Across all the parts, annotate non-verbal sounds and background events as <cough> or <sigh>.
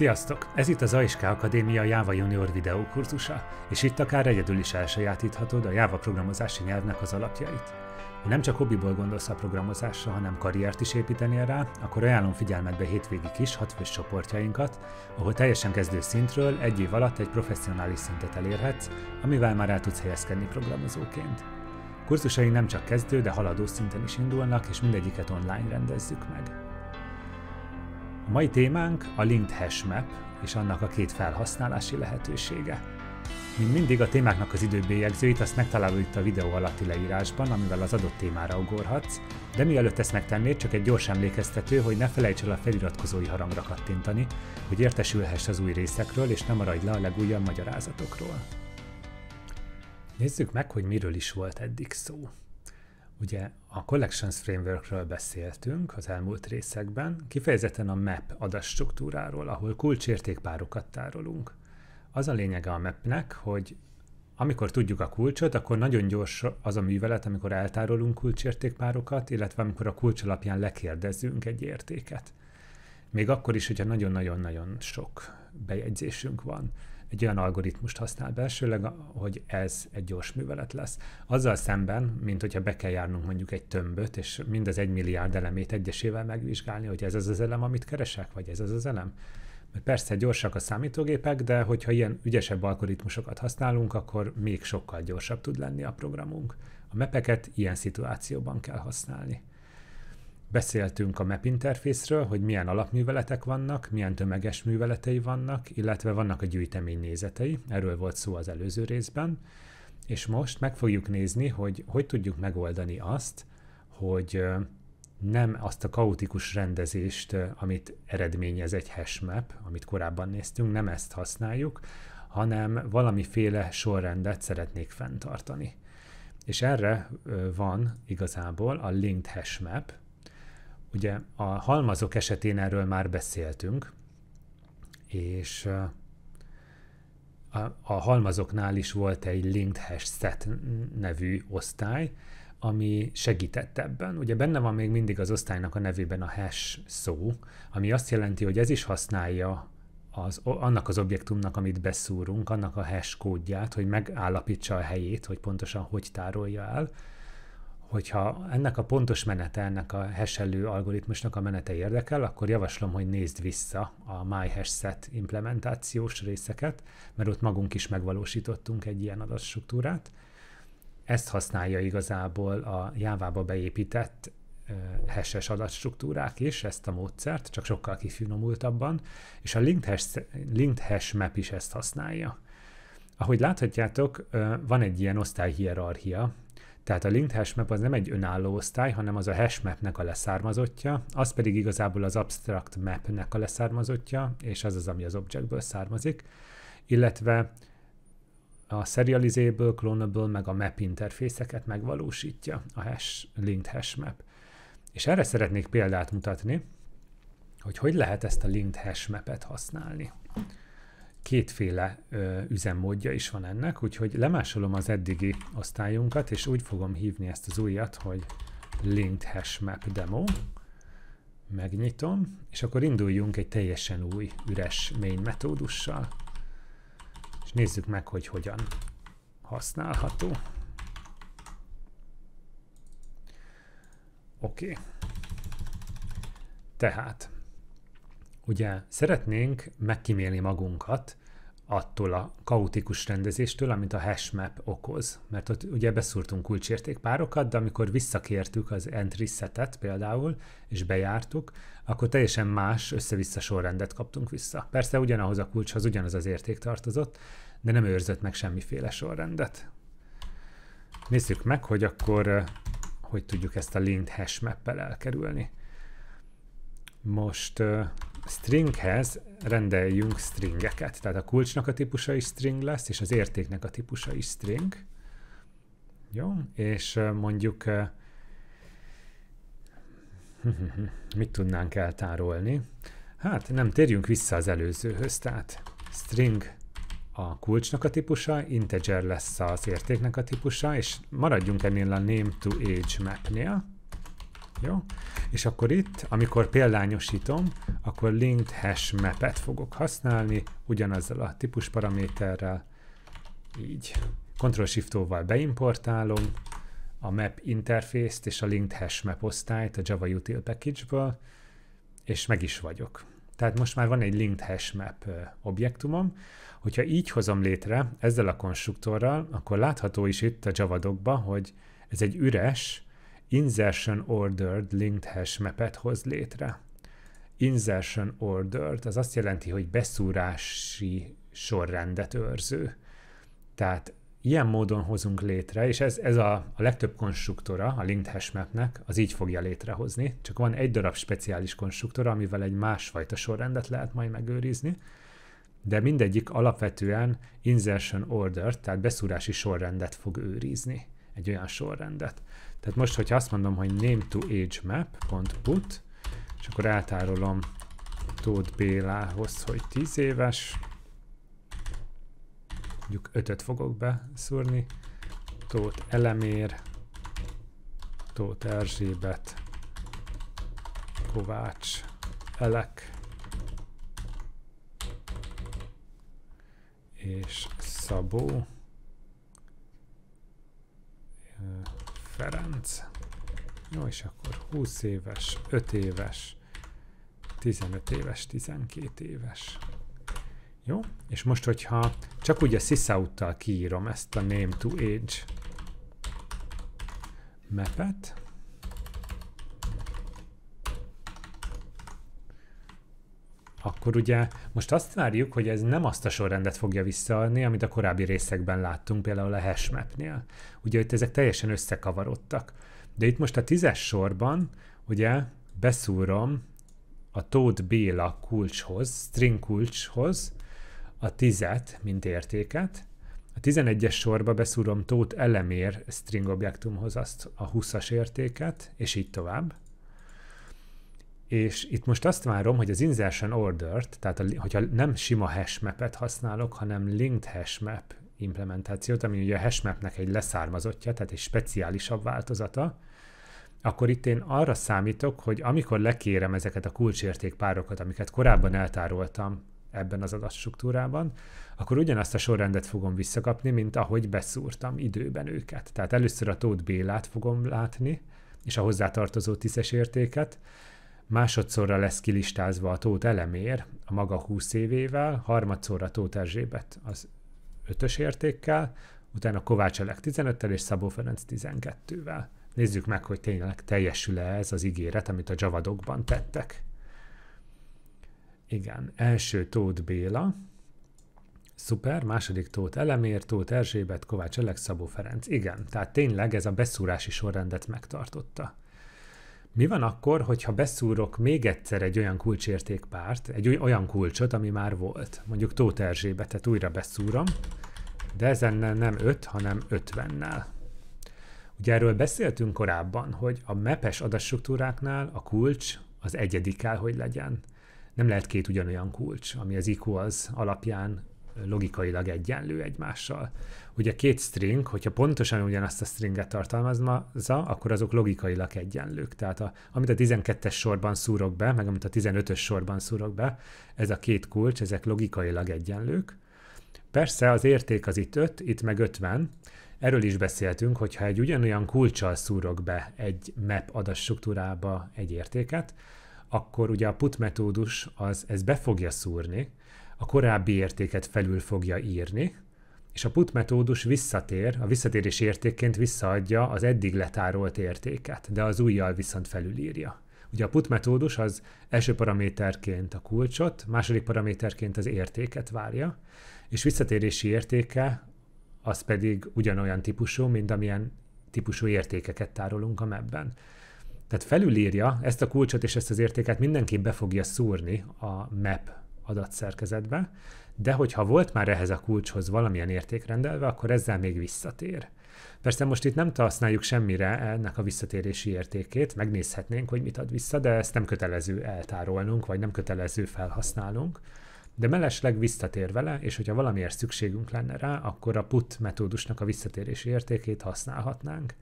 Sziasztok! Ez itt az AISK Akadémia Java Junior videókurzusa, és itt akár egyedül is elsajátíthatod a Java programozási nyelvnek az alapjait. Ha nem csak hobbiból gondolsz a programozásra, hanem karriert is építenél rá, akkor ajánlom figyelmetbe hétvégi kis, hatfős csoportjainkat, ahol teljesen kezdő szintről egy év alatt egy professzionális szintet elérhetsz, amivel már el tudsz helyezkedni programozóként. Kurzusai nem csak kezdő, de haladó szinten is indulnak, és mindegyiket online rendezzük meg. Mai témánk a linked hashmap és annak a két felhasználási lehetősége. Mint mindig a témáknak az időbélyegzőit azt megtalálod itt a videó alatti leírásban, amivel az adott témára ugorhatsz, de mielőtt ezt megtennéd, csak egy gyors emlékeztető, hogy ne felejts el a feliratkozói harangra kattintani, hogy értesülhess az új részekről és ne maradj le a legújabb magyarázatokról. Nézzük meg, hogy miről is volt eddig szó. Ugye a Collections Frameworkről beszéltünk az elmúlt részekben, kifejezetten a map adatstruktúráról, ahol kulcsértékpárokat tárolunk. Az a lényege a mapnek, hogy amikor tudjuk a kulcsot, akkor nagyon gyors az a művelet, amikor eltárolunk kulcsértékpárokat, illetve amikor a kulcs alapján lekérdezzünk egy értéket. Még akkor is, hogyha nagyon-nagyon-nagyon sok bejegyzésünk van egy olyan algoritmust használ belsőleg, hogy ez egy gyors művelet lesz. Azzal szemben, mint hogyha be kell járnunk mondjuk egy tömböt, és mind az egy milliárd elemét egyesével megvizsgálni, hogy ez az az elem, amit keresek, vagy ez az az elem. Mert persze gyorsak a számítógépek, de hogyha ilyen ügyesebb algoritmusokat használunk, akkor még sokkal gyorsabb tud lenni a programunk. A mepeket ilyen szituációban kell használni. Beszéltünk a map interfészről, hogy milyen alapműveletek vannak, milyen tömeges műveletei vannak, illetve vannak a gyűjtemény nézetei, erről volt szó az előző részben, és most meg fogjuk nézni, hogy hogy tudjuk megoldani azt, hogy nem azt a kaotikus rendezést, amit eredményez egy hashmap, amit korábban néztünk, nem ezt használjuk, hanem valamiféle sorrendet szeretnék fenntartani. És erre van igazából a linked hashmap, Ugye a halmazok esetén erről már beszéltünk, és a, halmazoknál is volt egy linked hash set nevű osztály, ami segített ebben. Ugye benne van még mindig az osztálynak a nevében a hash szó, ami azt jelenti, hogy ez is használja az, annak az objektumnak, amit beszúrunk, annak a hash kódját, hogy megállapítsa a helyét, hogy pontosan hogy tárolja el, hogyha ennek a pontos menete, ennek a heselő algoritmusnak a menete érdekel, akkor javaslom, hogy nézd vissza a MyHashSet implementációs részeket, mert ott magunk is megvalósítottunk egy ilyen adatstruktúrát. Ezt használja igazából a Jávába beépített hashes adatstruktúrák is, ezt a módszert, csak sokkal kifinomultabban, és a linked hash, linked hash map is ezt használja. Ahogy láthatjátok, van egy ilyen osztályhierarchia tehát a linked hashmap az nem egy önálló osztály, hanem az a hashmapnek a leszármazottja, az pedig igazából az abstract mapnek a leszármazottja, és az az, ami az objectből származik, illetve a serializable, clonable, meg a map interfészeket megvalósítja a hash, linked hashmap. És erre szeretnék példát mutatni, hogy hogy lehet ezt a linked hashmapet használni kétféle ö, üzemmódja is van ennek, úgyhogy lemásolom az eddigi osztályunkat, és úgy fogom hívni ezt az újat, hogy linked Map demo. Megnyitom, és akkor induljunk egy teljesen új üres main metódussal, és nézzük meg, hogy hogyan használható. Oké. Okay. Tehát, ugye szeretnénk megkímélni magunkat attól a kaotikus rendezéstől, amit a hashmap okoz. Mert ott ugye beszúrtunk kulcsértékpárokat, de amikor visszakértük az entry setet például, és bejártuk, akkor teljesen más össze-vissza sorrendet kaptunk vissza. Persze ugyanahoz a kulcshoz ugyanaz az érték tartozott, de nem őrzött meg semmiféle sorrendet. Nézzük meg, hogy akkor eh, hogy tudjuk ezt a linked el elkerülni. Most eh, stringhez rendeljünk stringeket. Tehát a kulcsnak a típusa is string lesz, és az értéknek a típusa is string. Jó, és mondjuk <laughs> mit tudnánk eltárolni? Hát nem, térjünk vissza az előzőhöz, tehát string a kulcsnak a típusa, integer lesz az értéknek a típusa, és maradjunk ennél a name to age mapnél. Jó? És akkor itt, amikor példányosítom, akkor linked hash mapet fogok használni, ugyanazzal a típus paraméterrel, így. Ctrl-Shift-val beimportálom a map interfészt és a linked hash map osztályt a Java Util Package-ből, és meg is vagyok. Tehát most már van egy linked hash map objektumom. Hogyha így hozom létre ezzel a konstruktorral, akkor látható is itt a Java hogy ez egy üres, insertion ordered linked hash mapet hoz létre. Insertion ordered az azt jelenti, hogy beszúrási sorrendet őrző. Tehát ilyen módon hozunk létre, és ez, ez a, a legtöbb konstruktora a linked hash mapnek, az így fogja létrehozni, csak van egy darab speciális konstruktora, amivel egy másfajta sorrendet lehet majd megőrizni, de mindegyik alapvetően insertion order, tehát beszúrási sorrendet fog őrizni, egy olyan sorrendet. Tehát most, hogyha azt mondom, hogy name to age map.put, és akkor eltárolom Tóth Bélához, hogy 10 éves, mondjuk 5-öt fogok beszúrni, Tóth Elemér, Tóth Erzsébet, Kovács, Elek, és Szabó. Ferenc. Jó, és akkor 20 éves, 5 éves, 15 éves, 12 éves. Jó, és most, hogyha csak úgy a sysautal kiírom ezt a name to age mepet, akkor ugye most azt várjuk, hogy ez nem azt a sorrendet fogja visszaadni, amit a korábbi részekben láttunk, például a hashmapnél. Ugye itt ezek teljesen összekavarodtak. De itt most a tízes sorban, ugye beszúrom a Tóth Béla kulcshoz, string kulcshoz a tizet, mint értéket, a 11-es sorba beszúrom Tóth Elemér string objektumhoz azt a 20-as értéket, és így tovább és itt most azt várom, hogy az insertion order-t, tehát a, hogyha nem sima hashmap-et használok, hanem linked hashmap implementációt, ami ugye a hashmap-nek egy leszármazottja, tehát egy speciálisabb változata, akkor itt én arra számítok, hogy amikor lekérem ezeket a kulcsértékpárokat, amiket korábban eltároltam ebben az adatstruktúrában, akkor ugyanazt a sorrendet fogom visszakapni, mint ahogy beszúrtam időben őket. Tehát először a Tóth Bélát fogom látni, és a hozzátartozó tízes értéket, másodszorra lesz kilistázva a tót Elemér a maga 20 évével, harmadszorra tót Erzsébet az ötös értékkel, utána Kovács Elek 15-tel és Szabó Ferenc 12-vel. Nézzük meg, hogy tényleg teljesül-e ez az ígéret, amit a Javadokban tettek. Igen, első tót Béla, szuper, második Tóth Elemér, Tóth Erzsébet, Kovács Elek, Szabó Ferenc. Igen, tehát tényleg ez a beszúrási sorrendet megtartotta. Mi van akkor, hogyha beszúrok még egyszer egy olyan kulcsértékpárt, egy olyan kulcsot, ami már volt? Mondjuk Tóth Erzsébetet újra beszúrom, de ezen nem 5, hanem 50-nel. Ugye erről beszéltünk korábban, hogy a mepes adatstruktúráknál a kulcs az egyedik kell, hogy legyen. Nem lehet két ugyanolyan kulcs, ami az equals alapján logikailag egyenlő egymással. Ugye két string, hogyha pontosan ugyanazt a stringet tartalmazza, akkor azok logikailag egyenlők. Tehát a, amit a 12-es sorban szúrok be, meg amit a 15-ös sorban szúrok be, ez a két kulcs, ezek logikailag egyenlők. Persze az érték az itt 5, itt meg 50, Erről is beszéltünk, hogyha egy ugyanolyan kulcsal szúrok be egy map adatstruktúrába egy értéket, akkor ugye a put metódus az, ez be fogja szúrni, a korábbi értéket felül fogja írni, és a put metódus visszatér, a visszatérés értékként visszaadja az eddig letárolt értéket, de az újjal viszont felülírja. Ugye a put metódus az első paraméterként a kulcsot, második paraméterként az értéket várja, és visszatérési értéke az pedig ugyanolyan típusú, mint amilyen típusú értékeket tárolunk a mapben. Tehát felülírja ezt a kulcsot és ezt az értéket mindenképp be fogja szúrni a map adatszerkezetbe, de hogyha volt már ehhez a kulcshoz valamilyen értékrendelve, akkor ezzel még visszatér. Persze most itt nem használjuk semmire ennek a visszatérési értékét, megnézhetnénk, hogy mit ad vissza, de ezt nem kötelező eltárolnunk, vagy nem kötelező felhasználnunk. De mellesleg visszatér vele, és hogyha valamiért szükségünk lenne rá, akkor a put metódusnak a visszatérési értékét használhatnánk.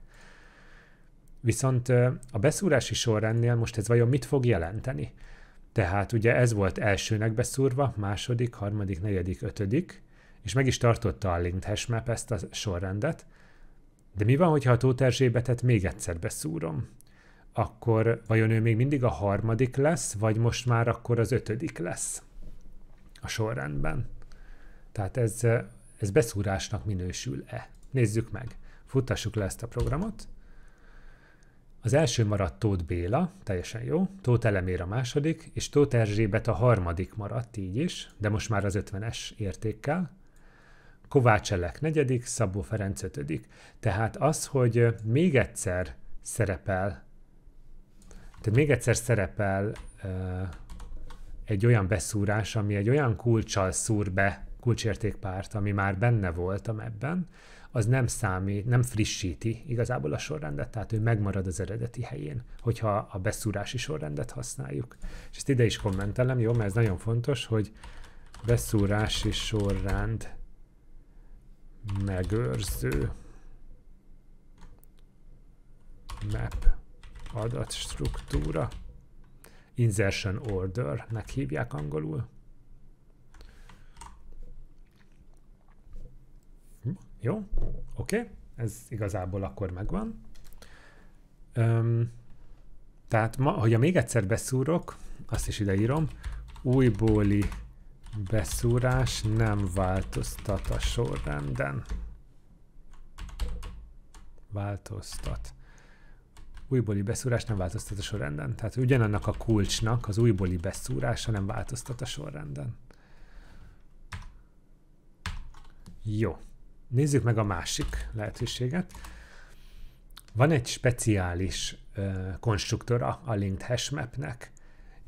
Viszont a beszúrási sorrendnél most ez vajon mit fog jelenteni? Tehát ugye ez volt elsőnek beszúrva, második, harmadik, negyedik, ötödik, és meg is tartotta a linked hashmap ezt a sorrendet, de mi van, hogyha a Tóth Erzsébetet hát még egyszer beszúrom? Akkor vajon ő még mindig a harmadik lesz, vagy most már akkor az ötödik lesz a sorrendben? Tehát ez, ez beszúrásnak minősül-e? Nézzük meg. Futtassuk le ezt a programot. Az első maradt Tóth Béla, teljesen jó, Tóth Elemér a második, és Tóth Erzsébet a harmadik maradt így is, de most már az 50-es értékkel. Kovács Elek negyedik, Szabó Ferenc ötödik. Tehát az, hogy még egyszer szerepel, tehát még egyszer szerepel uh, egy olyan beszúrás, ami egy olyan kulcsal szúr be kulcsértékpárt, ami már benne volt a mebben, az nem számít, nem frissíti igazából a sorrendet, tehát ő megmarad az eredeti helyén, hogyha a beszúrási sorrendet használjuk. És ezt ide is kommentelem, jó, mert ez nagyon fontos, hogy beszúrási sorrend megőrző map adatstruktúra insertion ordernek hívják angolul. Jó, oké, okay. ez igazából akkor megvan. Öm, tehát, ma, hogyha még egyszer beszúrok, azt is ideírom, újbóli beszúrás nem változtat a sorrenden. Változtat. Újbóli beszúrás nem változtat a sorrenden. Tehát ugyanannak a kulcsnak az újbóli beszúrása nem változtat a sorrenden. Jó. Nézzük meg a másik lehetőséget. Van egy speciális konstruktor konstruktora a linked nek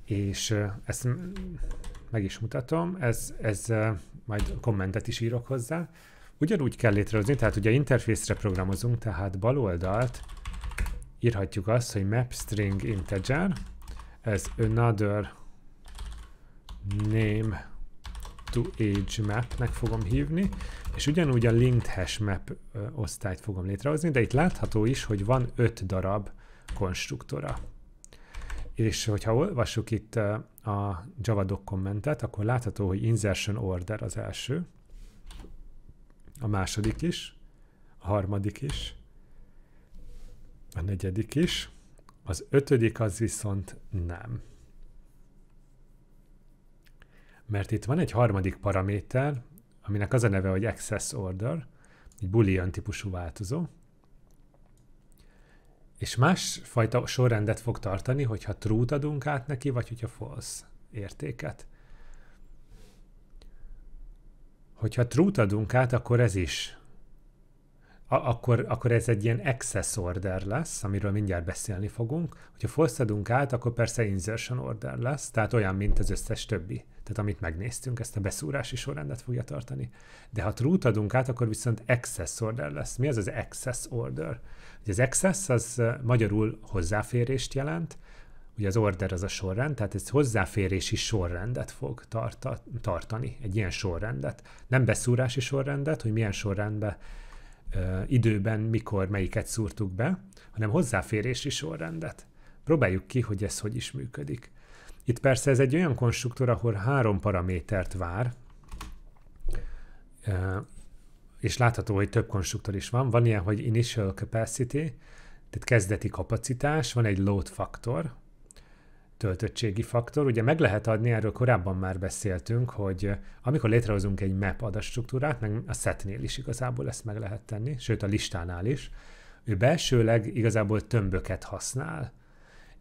és ezt meg is mutatom, ez, ez majd kommentet is írok hozzá. Ugyanúgy kell létrehozni, tehát ugye interfészre programozunk, tehát bal oldalt írhatjuk azt, hogy map string integer, ez another name to Age Map-nek fogom hívni, és ugyanúgy a Linked Hash Map osztályt fogom létrehozni, de itt látható is, hogy van 5 darab konstruktora. És hogyha olvassuk itt a doc kommentet, akkor látható, hogy Insertion Order az első, a második is, a harmadik is, a negyedik is, az ötödik az viszont nem mert itt van egy harmadik paraméter, aminek az a neve, hogy access order, egy boolean típusú változó, és másfajta sorrendet fog tartani, hogyha true-t adunk át neki, vagy hogyha false értéket. Hogyha true-t adunk át, akkor ez is. A akkor, akkor ez egy ilyen access order lesz, amiről mindjárt beszélni fogunk. Hogyha false adunk át, akkor persze insertion order lesz, tehát olyan, mint az összes többi. Tehát amit megnéztünk, ezt a beszúrási sorrendet fogja tartani. De ha root adunk át, akkor viszont access order lesz. Mi az az access order? Ugye az access az magyarul hozzáférést jelent, ugye az order az a sorrend, tehát ez hozzáférési sorrendet fog tarta, tartani, egy ilyen sorrendet. Nem beszúrási sorrendet, hogy milyen sorrendbe időben, mikor, melyiket szúrtuk be, hanem hozzáférési sorrendet. Próbáljuk ki, hogy ez hogy is működik. Itt persze ez egy olyan konstruktor, ahol három paramétert vár, és látható, hogy több konstruktor is van. Van ilyen, hogy initial capacity, tehát kezdeti kapacitás, van egy load faktor, töltöttségi faktor. Ugye meg lehet adni, erről korábban már beszéltünk, hogy amikor létrehozunk egy map adatstruktúrát, meg a setnél is igazából ezt meg lehet tenni, sőt a listánál is, ő belsőleg igazából tömböket használ.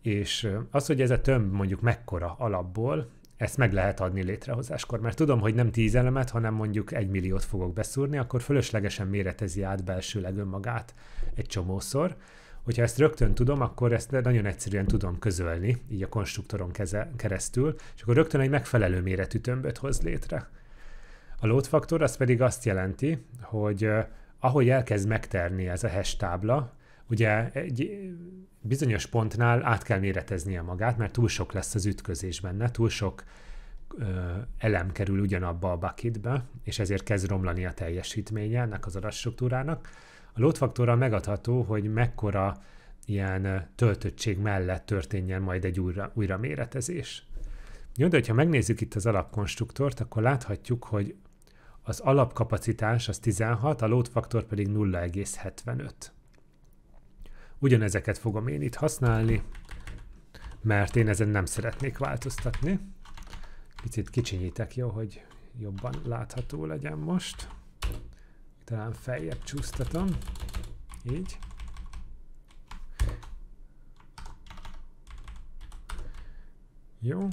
És az, hogy ez a tömb mondjuk mekkora alapból, ezt meg lehet adni létrehozáskor, mert tudom, hogy nem tíz elemet, hanem mondjuk egy milliót fogok beszúrni, akkor fölöslegesen méretezi át belsőleg önmagát egy csomószor. Hogyha ezt rögtön tudom, akkor ezt nagyon egyszerűen tudom közölni, így a konstruktoron keze, keresztül, és akkor rögtön egy megfelelő méretű tömböt hoz létre. A load factor az pedig azt jelenti, hogy ahogy elkezd megterni ez a hash tábla, ugye egy bizonyos pontnál át kell méreteznie magát, mert túl sok lesz az ütközés benne, túl sok ö, elem kerül ugyanabba a bucketbe, és ezért kezd romlani a teljesítménye ennek az adatstruktúrának. A load faktorral megadható, hogy mekkora ilyen töltöttség mellett történjen majd egy újra, újra méretezés. Jó, de ha megnézzük itt az alapkonstruktort, akkor láthatjuk, hogy az alapkapacitás az 16, a load faktor pedig 0,75. Ugyanezeket fogom én itt használni, mert én ezen nem szeretnék változtatni. Picit kicsinyítek, jó, hogy jobban látható legyen most. Talán feljebb csúsztatom. Így. Jó.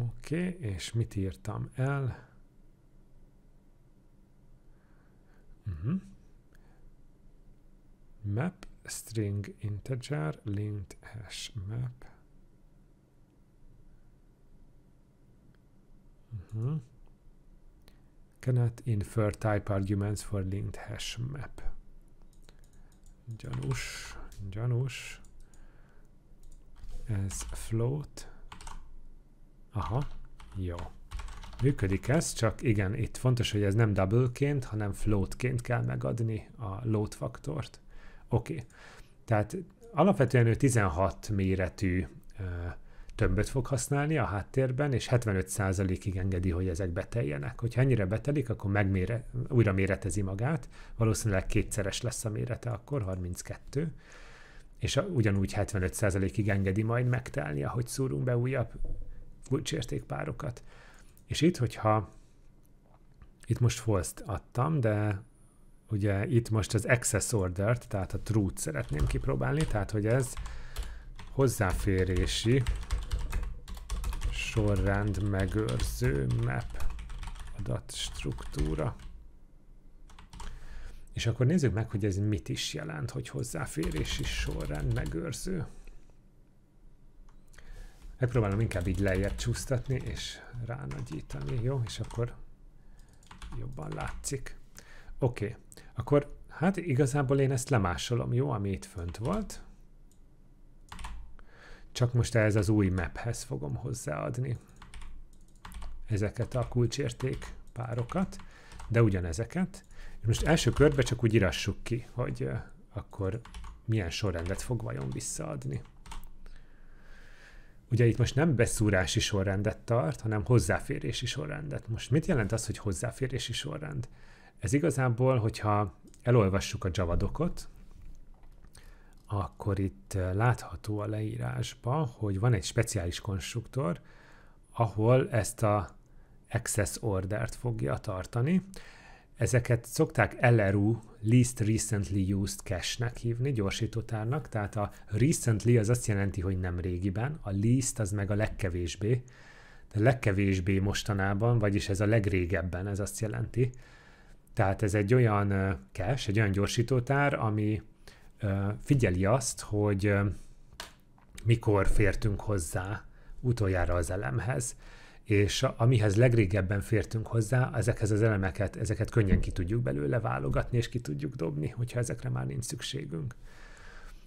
Oké, okay, és mit írtam el? Mm-hmm. Map string integer linked hash map. Mm-hmm. Cannot infer type arguments for linked hash map. Gyanús, gyanús. Ez float. Aha, jó. Működik ez, csak igen, itt fontos, hogy ez nem double-ként, hanem float-ként kell megadni a load faktort. Oké, okay. tehát alapvetően ő 16 méretű ö, tömböt fog használni a háttérben, és 75%-ig engedi, hogy ezek beteljenek. Hogyha ennyire betelik, akkor megmére, újra méretezi magát, valószínűleg kétszeres lesz a mérete akkor, 32, és a, ugyanúgy 75%-ig engedi majd megtelni, ahogy szúrunk be újabb kulcsértékpárokat. párokat és itt, hogyha itt most false adtam, de ugye itt most az access order-t, tehát a true-t szeretném kipróbálni, tehát hogy ez hozzáférési sorrend megőrző map adatstruktúra. És akkor nézzük meg, hogy ez mit is jelent, hogy hozzáférési sorrend megőrző. Megpróbálom inkább így lejjebb csúsztatni és ránagyítani, jó? És akkor jobban látszik. Oké, okay. akkor hát igazából én ezt lemásolom, jó? Ami itt fönt volt. Csak most ehhez az új maphez fogom hozzáadni ezeket a kulcsérték párokat, de ugyanezeket. És most első körben csak úgy írassuk ki, hogy akkor milyen sorrendet fog vajon visszaadni ugye itt most nem beszúrási sorrendet tart, hanem hozzáférési sorrendet. Most mit jelent az, hogy hozzáférési sorrend? Ez igazából, hogyha elolvassuk a javadokot, akkor itt eh, látható a leírásban, hogy van egy speciális konstruktor, ahol ezt a access ordert fogja tartani. Ezeket szokták LRU, Least Recently Used Cache-nek hívni, gyorsítótárnak, tehát a recently az azt jelenti, hogy nem régiben, a least az meg a legkevésbé, de legkevésbé mostanában, vagyis ez a legrégebben, ez azt jelenti. Tehát ez egy olyan cache, egy olyan gyorsítótár, ami figyeli azt, hogy mikor fértünk hozzá utoljára az elemhez és amihez legrégebben fértünk hozzá, ezekhez az elemeket, ezeket könnyen ki tudjuk belőle válogatni, és ki tudjuk dobni, hogyha ezekre már nincs szükségünk.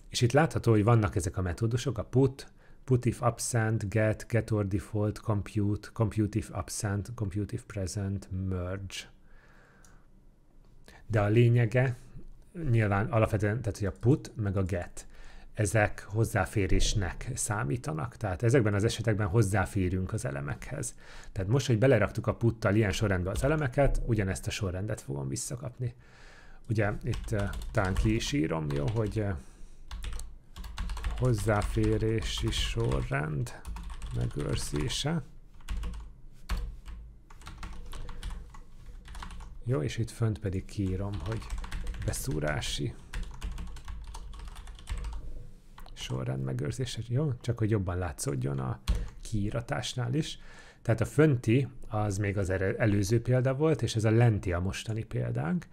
És itt látható, hogy vannak ezek a metódusok, a put, put if absent, get, get or default, compute, compute if absent, compute if present, merge. De a lényege nyilván alapvetően, tehát hogy a put meg a get ezek hozzáférésnek számítanak. Tehát ezekben az esetekben hozzáférünk az elemekhez. Tehát most, hogy beleraktuk a puttal ilyen sorrendbe az elemeket, ugyanezt a sorrendet fogom visszakapni. Ugye itt uh, talán ki is írom, jó, hogy uh, hozzáférési sorrend megőrzése. Jó, és itt fönt pedig kiírom, hogy beszúrási sorrend megőrzése, jó? Csak hogy jobban látszódjon a kiíratásnál is. Tehát a fönti az még az előző példa volt, és ez a lenti a mostani példánk,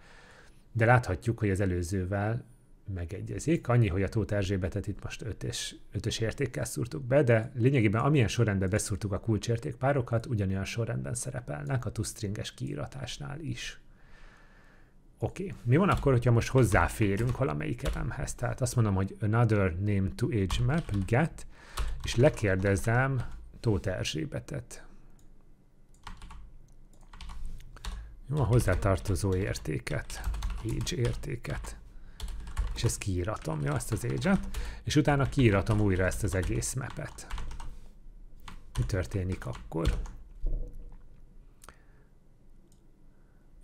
de láthatjuk, hogy az előzővel megegyezik. Annyi, hogy a Tóth Erzsébetet itt most 5 és, 5-ös értékkel szúrtuk be, de lényegében amilyen sorrendben beszúrtuk a kulcsértékpárokat, ugyanolyan sorrendben szerepelnek a tustringes kiíratásnál is. Oké, okay. mi van akkor, hogyha most hozzáférünk valamelyik elemhez? Tehát azt mondom, hogy another name to age map, get, és lekérdezem Tóth Erzsébetet. Jó, a hozzátartozó értéket, age értéket. És ezt kiíratom, Jó, ezt az age és utána kiíratom újra ezt az egész mapet. Mi történik akkor?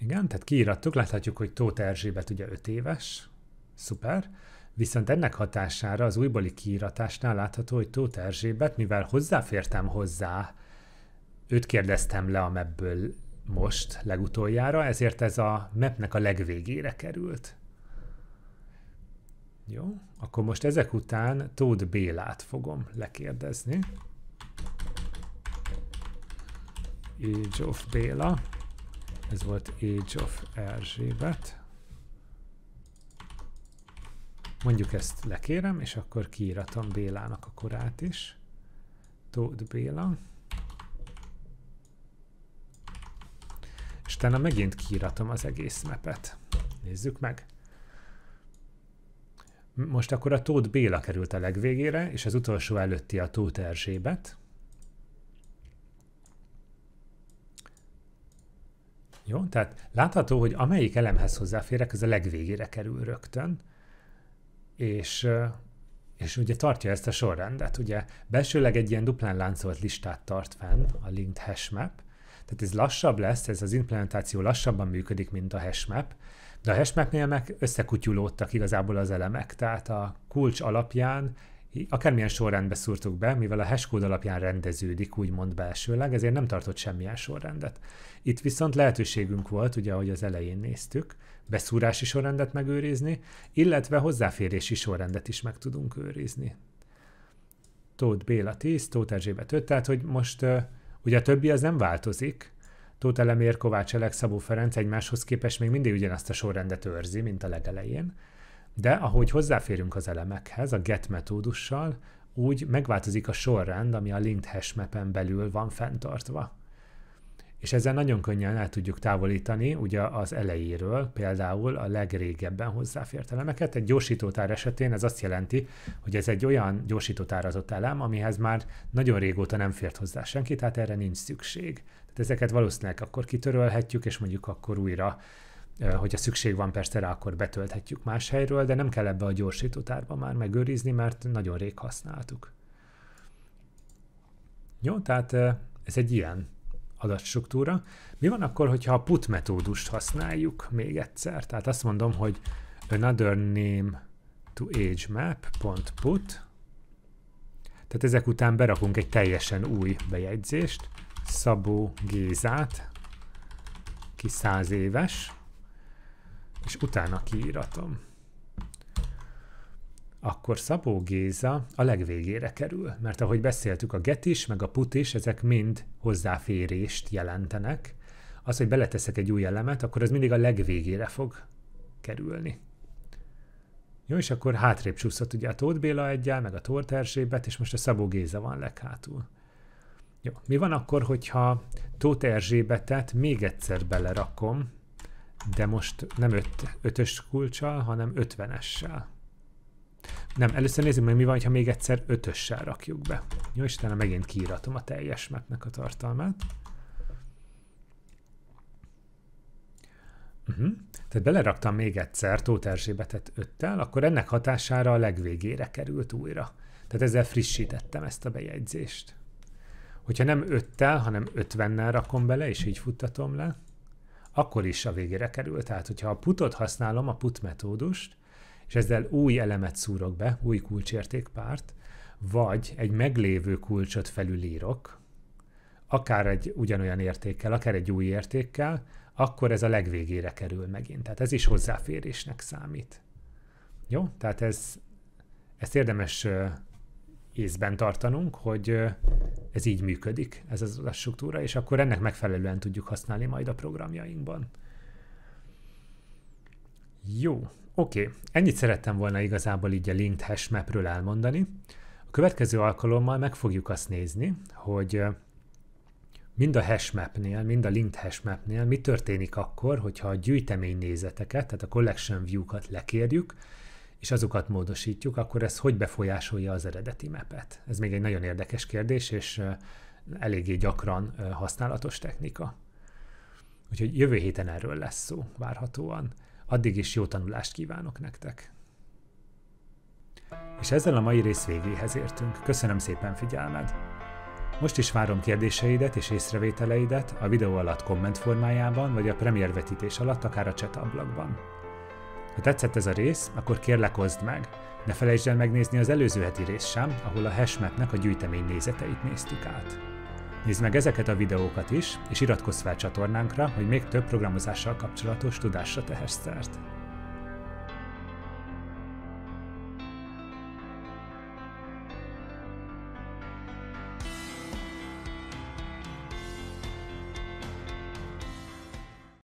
Igen, tehát kiírattuk, láthatjuk, hogy Tóth Erzsébet ugye 5 éves, szuper, viszont ennek hatására az újbóli kiíratásnál látható, hogy Tóth Erzsébet, mivel hozzáfértem hozzá, őt kérdeztem le a mebből most legutoljára, ezért ez a mapnek a legvégére került. Jó, akkor most ezek után Tóth Bélát fogom lekérdezni. Így Béla. Ez volt Age of Erzsébet. Mondjuk ezt lekérem, és akkor kiíratom Bélának a korát is. Tóth Béla. És utána megint kiíratom az egész mepet. Nézzük meg. Most akkor a Tóth Béla került a legvégére, és az utolsó előtti a Tóth Erzsébet. Jó, tehát látható, hogy amelyik elemhez hozzáférek, az a legvégére kerül rögtön, és, és ugye tartja ezt a sorrendet. Ugye belsőleg egy ilyen duplán láncolt listát tart fenn a linked hashmap, tehát ez lassabb lesz, ez az implementáció lassabban működik, mint a hashmap, de a hashmapnél meg összekutyulódtak igazából az elemek, tehát a kulcs alapján akármilyen sorrendbe szúrtuk be, mivel a hashkód alapján rendeződik, úgymond belsőleg, ezért nem tartott semmilyen sorrendet. Itt viszont lehetőségünk volt, ugye ahogy az elején néztük, beszúrási sorrendet megőrizni, illetve hozzáférési sorrendet is meg tudunk őrizni. Tóth Béla 10, Tóth Erzsébet 5, tehát hogy most ugye a többi az nem változik, Tóth Elemér, Kovács Elek, Szabó Ferenc egymáshoz képest még mindig ugyanazt a sorrendet őrzi, mint a legelején, de ahogy hozzáférünk az elemekhez, a get metódussal, úgy megváltozik a sorrend, ami a linked hash mapen belül van fenntartva. És ezzel nagyon könnyen el tudjuk távolítani ugye az elejéről például a legrégebben hozzáfért elemeket. Egy gyorsítótár esetén ez azt jelenti, hogy ez egy olyan gyorsítótárazott elem, amihez már nagyon régóta nem fért hozzá senki, tehát erre nincs szükség. Tehát ezeket valószínűleg akkor kitörölhetjük, és mondjuk akkor újra hogyha szükség van persze rá, akkor betölthetjük más helyről, de nem kell ebbe a gyorsítótárba már megőrizni, mert nagyon rég használtuk. Jó, tehát ez egy ilyen adatstruktúra. Mi van akkor, hogyha a put metódust használjuk még egyszer? Tehát azt mondom, hogy another name to age map.put tehát ezek után berakunk egy teljesen új bejegyzést, Szabó Gézát, ki száz éves, és utána kiíratom. Akkor Szabó Géza a legvégére kerül, mert ahogy beszéltük, a get is, meg a put is, ezek mind hozzáférést jelentenek. Az, hogy beleteszek egy új elemet, akkor az mindig a legvégére fog kerülni. Jó, és akkor hátrébb csúszott ugye a Tóth Béla egyel, meg a Tóth Erzsébet, és most a Szabó Géza van leghátul. Jó, mi van akkor, hogyha Tóth Erzsébetet még egyszer belerakom de most nem 5 öt, ötös kulcsal, hanem 50-essel. Nem, először nézzük meg, mi van, ha még egyszer 5-össel rakjuk be. Jó, és utána megint kiíratom a teljes mapnek a tartalmát. Uh-huh. Tehát beleraktam még egyszer Tóth Erzsébetet öttel, akkor ennek hatására a legvégére került újra. Tehát ezzel frissítettem ezt a bejegyzést. Hogyha nem öttel, hanem ötvennel rakom bele, és így futtatom le, akkor is a végére kerül. Tehát, hogyha a putot használom, a put metódust, és ezzel új elemet szúrok be, új kulcsértékpárt, vagy egy meglévő kulcsot felülírok, akár egy ugyanolyan értékkel, akár egy új értékkel, akkor ez a legvégére kerül megint. Tehát ez is hozzáférésnek számít. Jó? Tehát ez, ezt érdemes észben tartanunk, hogy ez így működik, ez az a struktúra, és akkor ennek megfelelően tudjuk használni majd a programjainkban. Jó, oké, okay. ennyit szerettem volna igazából így a linked hash mapről elmondani. A következő alkalommal meg fogjuk azt nézni, hogy mind a hash mapnél, mind a linked hash mapnél mi történik akkor, hogyha a gyűjtemény nézeteket, tehát a collection view-kat lekérjük, és azokat módosítjuk, akkor ez hogy befolyásolja az eredeti mepet? Ez még egy nagyon érdekes kérdés, és eléggé gyakran használatos technika. Úgyhogy jövő héten erről lesz szó, várhatóan. Addig is jó tanulást kívánok nektek! És ezzel a mai rész végéhez értünk. Köszönöm szépen figyelmed! Most is várom kérdéseidet és észrevételeidet a videó alatt komment formájában, vagy a premier vetítés alatt, akár a chat ablakban. Ha tetszett ez a rész, akkor kérlek oszd meg. Ne felejtsd el megnézni az előző heti rész sem, ahol a hashmapnek a gyűjtemény nézeteit néztük át. Nézd meg ezeket a videókat is, és iratkozz fel csatornánkra, hogy még több programozással kapcsolatos tudásra tehess szert.